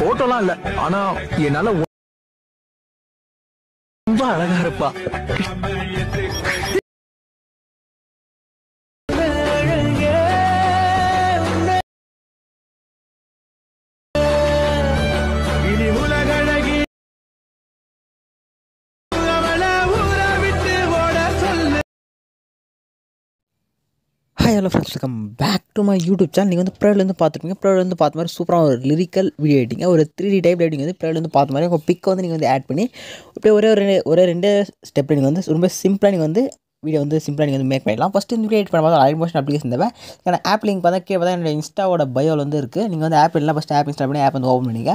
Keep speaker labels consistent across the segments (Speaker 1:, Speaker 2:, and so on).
Speaker 1: போட்டோலாம் இல்ல ஆனா என்னால ரொம்ப அழகா இருப்பா
Speaker 2: hi hello friends welcome back to my YouTube channel நீங்கள் வந்து ப்ரேலேருந்து பார்த்துருப்பீங்க ப்ரேலேருந்து பார்த்த மாதிரி சூப்பராக ஒரு லிரிக்கல் வீடியோ எடிட்டிங் ஒரு த்ரீ டி டைப் எடிட்டிங் வந்து ப்ரேலேருந்து பார்த்த மாதிரி உங்கள் பிக்கை வந்து நீங்கள் வந்து ஆட் பண்ணி இப்படி ஒரே ஒரு ஒரே ரெண்டு ஸ்டெப்பில் நீங்கள் வந்து ரொம்ப சிம்பிளாக நீங்கள் வந்து வீடியோ வந்து சிம்பிளாக நீங்கள் வந்து மேக் பண்ணிடலாம் ஃபஸ்ட்டு இந்த வீடியோ எடிட் பண்ணும்போது அலைட் அப்ளிகேஷன் தேவை ஏன்னா ஆப் லிங்க் பார்த்தா கே பார்த்தா என்னோட இன்ஸ்டாவோட பயோவில் வந்து இருக்குது நீங்கள் வந்து ஆப் இல்லை ஃபஸ்ட் ஆப் இன்ஸ்டால் பண்ணி ஆப் வந்து ஓப்பன் பண்ணிங்க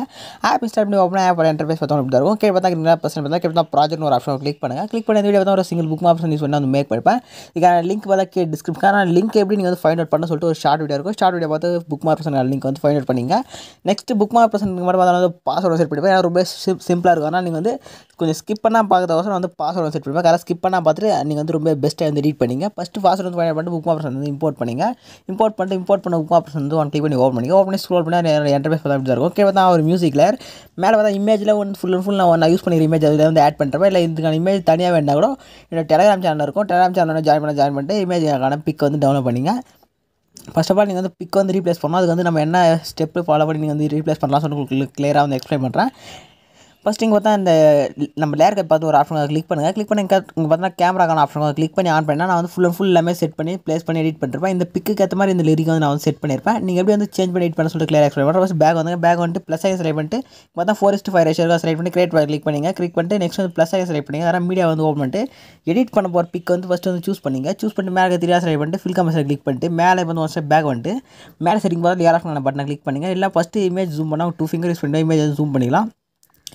Speaker 2: ஆப் இன்ஸ்டால் பண்ணி ஓப்பன் ஆப் இன்டர்ஃபேஸ் பார்த்தோம் அப்படி இருக்கும் கே பார்த்தா நல்லா பர்சன் பார்த்தா கே பார்த்தா ப்ராஜெக்ட் ஒரு ஆப்ஷன் கிளிக் பண்ணுங்கள் கிளிக் பண்ண வீடியோ பார்த்தா ஒரு சிங்கிள் புக் ஆப்ஷன் யூஸ் பண்ணி வந்து மேக் பண்ணிப்பேன் இதுக்கான லிங்க் பார்த்தா கே டிஸ்கிரிப்ஷன் ஆனால் லிங்க் எப்படி நீங்கள் வந்து ஃபைண்ட் அவுட் பண்ண சொல்லிட்டு ஒரு ஷார்ட் வீடியோ இருக்கும் ஷார்ட் வீடியோ பார்த்து புக் மார்க் பர்சன் லிங்க் வந்து ஃபைண்ட் அவுட் பண்ணிங்க நெக்ஸ்ட் புக் மார்க் பர்சன் மட்டும் பார்த்தா வந்து பாஸ்வேர்டு செட் பண்ணிப்பேன் ரொம்ப சிம்பிளாக இருக்கும் ஆனால் நீங்கள் வந்து கொஞ்சம் ஸ்கிப் பண்ணால் பார்க்கறத வந்து பாஸ்வேர்டு செட் பண்ணிப்பேன் கரெக்டாக ஸ்கிப் பண்ணால் பார்த்துட்டு நீங்கள் வந்து ரொம்ப பெஸ்ட்டாக வந்து ரீட் பண்ணிங்க ஃபஸ்ட்டு பாஸ்வேர்ட் வந்து பண்ணிட்டு புக் ஆப்ஷன் வந்து இம்போர்ட் பண்ணிங்க இம்போர்ட் பண்ணிட்டு இம்போர்ட் பண்ண புக் ஆப்ஷன் வந்து ஒன் கிளிக் பண்ணி ஓப்பன் பண்ணி ஓப்பன் பண்ணி ஸ்க்ரோல் பண்ணி என்டர்பேஸ் பார்த்தா இருக்கும் ஓகே பார்த்தா ஒரு மியூசிக் லேயர் மேலே பார்த்தா இமேஜில் ஒன்று ஃபுல் அண்ட் ஃபுல் நான் நான் யூஸ் பண்ணிக்கிற இமேஜ் அதில் வந்து ஆட் பண்ணுறப்ப இல்லை இதுக்கான இமேஜ் தனியாக வேண்டாம் கூட என்னோட டெலிகிராம் சேனல் இருக்கும் டெலிகிராம் சேனல் ஜாயின் பண்ண ஜாயின் பண்ணிட்டு இமேஜ்க்கான பிக் வந்து டவுன்லோட் பண்ணிங்க ஃபஸ்ட் ஆஃப் ஆல் நீங்கள் வந்து பிக் வந்து ரீப்ளேஸ் பண்ணணும் அதுக்கு வந்து நம்ம என்ன ஸ்டெப்பு ஃபாலோ பண்ணி நீங்கள் வந்து ரீப்ளேஸ் பண்ணலாம் சொல்லி உங்களுக்கு கிளியராக வந்து எக்ஸ்பிளைன் பண்ணுறேன் ஃபஸ்ட் இங்கே பார்த்தா இந்த நம்ம லேயர் கட் பார்த்து ஒரு ஆப்ஷன் கிளிக் பண்ணுங்கள் கிளிக் பண்ணி இங்கே பார்த்தா கேமராக்கான ஆப்ஷன் கிளிக் பண்ணி ஆன் பண்ணால் நான் வந்து ஃபுல் அண்ட் ஃபுல் எல்லாமே செட் பண்ணி ப்ளேஸ் பண்ணி எடிட் பண்ணிருப்பேன் இந்த பிக்கு ஏற்ற மாதிரி இந்த லிரிக் வந்து நான் வந்து செட் பண்ணியிருப்பேன் நீங்கள் எப்படி வந்து சேஞ்ச் பண்ணி எடிட் பண்ண சொல்லிட்டு கிளியர் எக்ஸ்பிளைன் ஃபஸ்ட் பேக் வந்து பேக் வந்துட்டு ப்ளஸ் ஆகி செலக்ட் பண்ணிட்டு பார்த்தா ஃபோரஸ்ட் இஸ்ட் ஃபைவ் ரேஷியோ செலக்ட் பண்ணி கிரியேட் கிளிக் பண்ணுங்கள் கிளிக் பண்ணிட்டு நெக்ஸ்ட் வந்து ப்ளஸ் ஆகி செலக்ட் பண்ணிங்க அதாவது மீடியா வந்து ஓப்பன் பண்ணிட்டு எடிட் பண்ண போகிற பிக் வந்து ஃபஸ்ட்டு வந்து சூஸ் பண்ணிங்க சூஸ் பண்ணி மேலே தெரியாத செலக்ட் பண்ணிட்டு ஃபில் கம்பெனி கிளிக் பண்ணிட்டு மேலே வந்து ஒரு பேக் வந்துட்டு மேலே செட்டிங் பார்த்து லேயர் ஆஃப் பட்டனை கிளிக் பண்ணுங்கள் இல்லை ஃபஸ்ட்டு இமேஜ் ஜூம் பண்ணால் டூ ஃபிங்கர் யூஸ் பண்ணி இமேஜ் ஜூம் பண்ணிக்கலாம்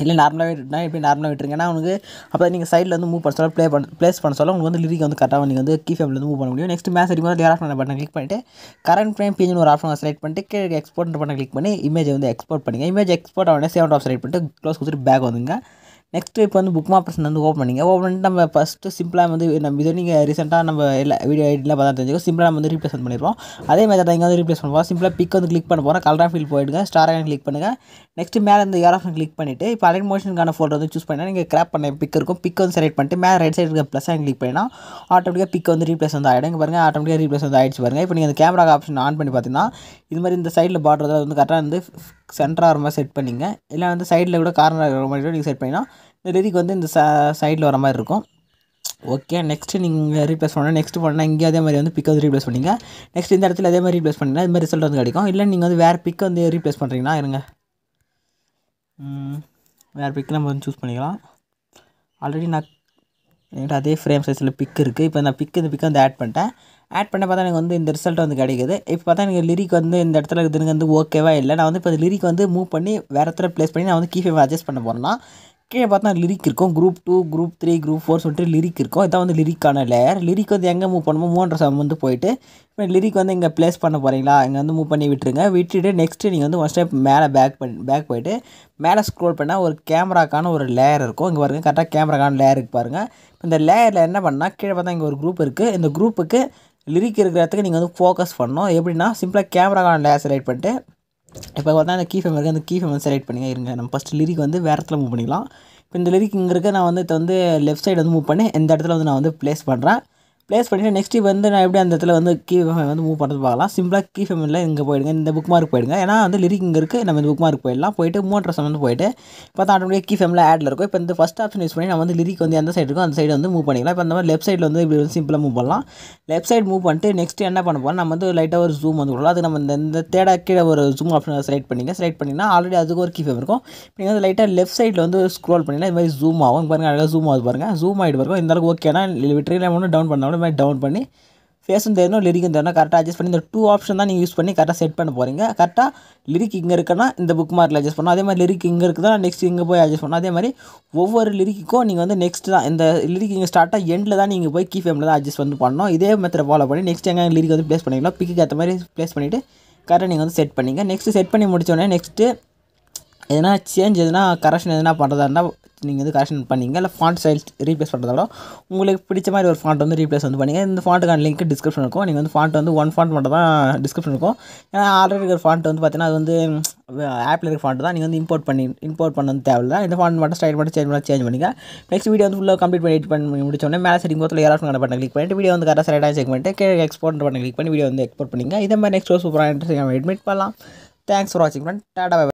Speaker 2: இல்லை நார்மலாக விட்டுனா எப்படி நார்மலாக விட்டுருங்க ஏன்னா அவனுக்கு அப்போ நீங்கள் சைடில் வந்து மூவ் பண்ண சொல்ல ப்ளே பண்ண ப்ளேஸ் பண்ண சொல்ல உங்களுக்கு வந்து லிரிக் வந்து கரெக்டாக நீங்கள் வந்து கீ ஃபேமில் வந்து மூவ் பண்ண முடியும் நெக்ஸ்ட் மேட்ச் இருக்கும் போது பண்ண பட்டன் கிளிக் பண்ணிட்டு கரண்ட் ஃப்ரேம் பிஜின் ஒரு ஆப்ஷன் செலக்ட் பண்ணிட்டு கீழே எக்ஸ்போர்ட் பட்டன் கிளிக் பண்ணி இமேஜ் வந்து எக்ஸ்போர்ட் பண்ணுங்கள் இமேஜ் எக்ஸ்போர்ட் ஆனே சேவ் ஆஃப் செலக்ட் பண்ணிட்டு க்ளோஸ் கொடுத்துட்டு பேக் வந்துங்க நெக்ஸ்ட்டு இப்போ வந்து புக் மை வந்து ஓப்பன் பண்ணிங்க ஓப்பன் பண்ணிட்டு நம்ம ஃபஸ்ட்டு சிம்பிளாக வந்து நம்ம இதை நீங்கள் ரீசெண்டாக நம்ம எல்லா வீடியோ ஐடியில் பார்த்தா தெரிஞ்சுக்கோ சிம்பிளாக நம்ம வந்து ரீப்ளேஸ் பண்ணிடுவோம் அதே மாதிரி தான் வந்து ரீப்ளேஸ் பண்ணுவோம் சிம்பிளாக பிக் வந்து கிளிக் பண்ண போகிறோம் கலராக ஃபீல் போயிடுங்க ஸ்டார் கிளிக் பண்ணுங்கள் நெக்ஸ்ட்டு மேலே இந்த ஏர் கிளிக் பண்ணிவிட்டு இப்போ அலைன் மோஷனுக்கான ஃபோட்டோ வந்து சூஸ் பண்ணால் நீங்கள் கிராப் பண்ண பிக் இருக்கும் பிக் வந்து செலக்ட் பண்ணிட்டு மேலே ரைட் சைடு இருக்க ப்ளஸ் ஆன் கிளிக் பண்ணால் ஆட்டோமேட்டிக்காக பிக் வந்து ரீப்ளேஸ் வந்து ஆகிடும் இங்கே பாருங்கள் ஆட்டோமேட்டிக்காக ரீப்ளேஸ் வந்து ஆகிடுச்சு பாருங்கள் இப்போ நீங்கள் அந்த கேமரா ஆப்ஷன் ஆன் பண்ணி பார்த்தீங்கன்னா இது மாதிரி இந்த சைடில் பார்டர் வந்து கரெக்டாக வந்து சென்டராக மாதிரி செட் பண்ணிங்க இல்லை வந்து சைடில் கூட கார்னர் ஆகிற மாதிரி நீங்கள் செட் பண்ணிங்கன்னா இந்த ரெதிக்கு வந்து இந்த சைடில் வர மாதிரி இருக்கும் ஓகே நெக்ஸ்ட்டு நீங்கள் ரீப்ளேஸ் பண்ண நெக்ஸ்ட் பண்ணால் இங்கே அதே மாதிரி வந்து பிக் வந்து ரீப்ளேஸ் பண்ணிங்க நெக்ஸ்ட் இந்த இடத்துல அதே மாதிரி ரீப்ளேஸ் பண்ணிங்க இது மாதிரி ரிசல்ட் வந்து கிடைக்கும் இல்லை நீங்கள் வந்து வேறு பிக் வந்து ரீப்ளேஸ் பண்ணுறீங்கன்னா இருங்க வேறு பிக் நம்ம வந்து சூஸ் பண்ணிக்கலாம் ஆல்ரெடி நான் என்கிட்ட அதே ஃப்ரேம் சைஸில் பிக் இருக்குது இப்போ நான் பிக்கு இந்த பிக்கை வந்து ஆட் பண்ணிட்டேன் ஆட் பண்ண பார்த்தா எனக்கு வந்து இந்த ரிசல்ட் வந்து கிடைக்குது இப்போ பார்த்தா எனக்கு லிரிக் வந்து இந்த இடத்துல இருக்குதுங்க வந்து ஓகேவா இல்லை நான் வந்து இப்போ லிரிக் வந்து மூவ் பண்ணி வேறு இடத்துல ப்ளேஸ் பண்ணி நான் வந்து கீஃபை அட்ஜஸ்ட் பண்ண போகிறேன்னா கீழே பார்த்தா லிரிக் இருக்கும் group two group three group four சொல்லிட்டு லிரிக் இருக்கும் இதான் வந்து லிரிக்கான லேயர் லிரிக் வந்து எங்கே மூவ் பண்ணுமோ மூன்றரை சம் வந்து போயிட்டு இப்போ லிரிக் வந்து இங்கே ப்ளேஸ் பண்ண போகிறீங்களா இங்கே வந்து மூவ் பண்ணி விட்டுருங்க விட்டுட்டு நெக்ஸ்ட்டு நீங்கள் வந்து ஒன் ஸ்டெப் மேலே பேக் பண்ணி பேக் போயிட்டு மேலே ஸ்க்ரோல் பண்ணால் ஒரு கேமராக்கான ஒரு லேயர் இருக்கும் இங்கே பாருங்கள் கரெக்டாக கேமராக்கான லேயர் இருக்கு பாருங்கள் இந்த லேயரில் என்ன பண்ணால் கீழே பார்த்தா இங்கே ஒரு குரூப் இருக்குது இந்த குரூப்புக்கு லிரிக் இருக்கிறதுக்கு நீங்கள் வந்து ஃபோக்கஸ் பண்ணணும் எப்படின்னா சிம்பிளாக கேமராக்கான லேயர் செலக்ட் பண்ணிட்டு இப்போ பார்த்தா அந்த கீ இருக்குது அந்த கீ வந்து செலக்ட் பண்ணிங்க இருங்க நம்ம ஃபஸ்ட்டு லிரிக் வந்து வேறு இடத்துல மூவ் பண்ணிக்கலாம் இப்போ இந்த லிரிக் இங்கே இருக்க நான் வந்து இப்போ வந்து லெஃப்ட் சைடு வந்து மூவ் பண்ணி இந்த இடத்துல வந்து நான் வந்து ப்ளேஸ் பண்ணுறேன் ப்ளேஸ் பண்ணிவிட்டு நெக்ஸ்ட் வந்து நான் எப்படி அந்த இடத்துல வந்து கீ வந்து மூவ் பண்ணுறது பார்க்கலாம் சிம்பிளாக கீ ஃபேமிலியில் இங்கே போயிடுங்க இந்த புக் மார்க் போயிடுங்க ஏன்னா வந்து லிரிக் இங்கே இருக்குது நம்ம இந்த புக் மார்க் போயிடலாம் போயிட்டு மூன்றரை சம் வந்து போயிட்டு பார்த்தா ஆட்டோமேட்டிக் கீ ஃபேமிலியில் ஆடில் இருக்கும் இப்போ இந்த ஃபஸ்ட் ஆப்ஷன் யூஸ் பண்ணி நம்ம வந்து லிரிக் வந்து எந்த சைடு இருக்கும் அந்த சைடு வந்து மூவ் பண்ணிக்கலாம் இப்போ அந்த மாதிரி லெஃப்ட் சைடில் வந்து இப்படி வந்து சிம்பிளாக மூவ் பண்ணலாம் லெஃப்ட் சைடு மூவ் பண்ணிட்டு நெக்ஸ்ட் என்ன பண்ண போகிறோம் நம்ம வந்து லைட்டாக ஒரு ஜூம் வந்து அது நம்ம இந்த இந்த தேடா கீழே ஒரு ஜூம் ஆப்ஷன் செலக்ட் பண்ணிங்க செலக்ட் பண்ணிங்கன்னா ஆல்ரெடி அதுக்கு ஒரு கீ ஃபேம் இருக்கும் நீங்கள் வந்து லைட்டாக லெஃப்ட் சைடில் வந்து ஸ்க்ரோல் பண்ணிங்கன்னா இது மாதிரி ஜூம் ஆகும் பாருங்கள் அழகாக ஜூம் ஆகுது பாருங்கள் ஜூம் ஆகிட்டு இருக்கும் இந்த அளவுக்கு ஓகேனா விட்டுருக்கலாம் ஒன்று டவுன் பண்ணாலும் சவுண்ட் மாதிரி டவுன் பண்ணி ஃபேஸும் தெரியணும் லிரிக்கும் தெரியணும் கரெக்டாக அட்ஜஸ்ட் பண்ணி இந்த டூ ஆப்ஷன் தான் நீங்கள் யூஸ் பண்ணி கரெக்டாக செட் பண்ண போகிறீங்க கரெக்டாக லிரிக் இங்கே இருக்குன்னா இந்த புக் மார்க்கில் அட்ஜஸ்ட் பண்ணணும் அதே மாதிரி லிரிக் இங்கே இருக்குதுன்னா நெக்ஸ்ட் இங்கே போய் அட்ஜஸ்ட் பண்ணணும் அதே மாதிரி ஒவ்வொரு லிரிக்கும் நீங்கள் வந்து நெக்ஸ்ட் தான் இந்த லிரிக் இங்கே ஸ்டார்ட்டாக எண்டில் தான் நீங்கள் போய் கீ ஃபேமில் தான் அட்ஜஸ்ட் வந்து பண்ணணும் இதே மெத்தரை ஃபாலோ பண்ணி நெக்ஸ்ட் எங்கே லிரிக் வந்து ப்ளேஸ் பண்ணிக்கலாம் பிக்கு ஏற்ற மாதிரி ப்ளேஸ் பண்ணிவிட்டு கரெக்டாக நீங்கள் வந்து செட் பண்ணிங்க நெக்ஸ்ட்டு செட் பண்ணி முடித்தோடனே நெக்ஸ்ட்டு எதனா சேஞ்ச் எதனா கரெக்ஷன் எதனா பண்ணுறதா இருந்தால் நீங்கள் வந்து கரெக்ஷன் பண்ணிங்க இல்லை ஃபாண்ட் சைஸ் ரீப்ளேஸ் பண்ணுறதோட உங்களுக்கு பிடிச்ச மாதிரி ஒரு ஃபாண்ட் வந்து ரீப்ளேஸ் வந்து பண்ணிங்க இந்த ஃபாண்ட்டுக்கான லிங்க் டிஸ்கிரிப்ஷன் இருக்கும் நீங்கள் வந்து ஃபாண்ட் வந்து ஒன் ஃபாண்ட் மட்டும் தான் டிஸ்கிரிப்ஷன் இருக்கும் ஏன்னா ஆல்ரெடி இருக்கிற ஃபாண்ட் வந்து பார்த்தீங்கன்னா அது வந்து ஆப்பில் இருக்கிற ஃபாண்ட் தான் நீங்கள் வந்து இம்போர்ட் பண்ணி இம்போர்ட் பண்ண தேவையில்ல இந்த ஃபாண்ட் மட்டும் ஸ்டைல் மட்டும் சேஞ்ச் பண்ணி சேஞ்ச் பண்ணிங்க நெக்ஸ்ட் வீடியோ வந்து ஃபுல்லாக கம்ப்ளீட் பண்ணி எடிட் பண்ணி முடிச்சோடனே மேலே சரிங்க போதில் ஏராஃப் பண்ண கிளிக் பண்ணிட்டு வீடியோ வந்து கரெக்டாக சைடாக செக் பண்ணிட்டு கீழே எக்ஸ்போர்ட் பண்ண கிளிக் பண்ணி வீடியோ வந்து எக்ஸ்போர்ட் பண்ணிங்க இதே மாதிரி நெக்ஸ்ட் சூப்பராக இன்ட்ரெஸ்ட் எட்மிட் பண்ணலாம் தேங்க்ஸ் ஃபார் வாட்சிங் ஃப்ரெண்ட் டாடா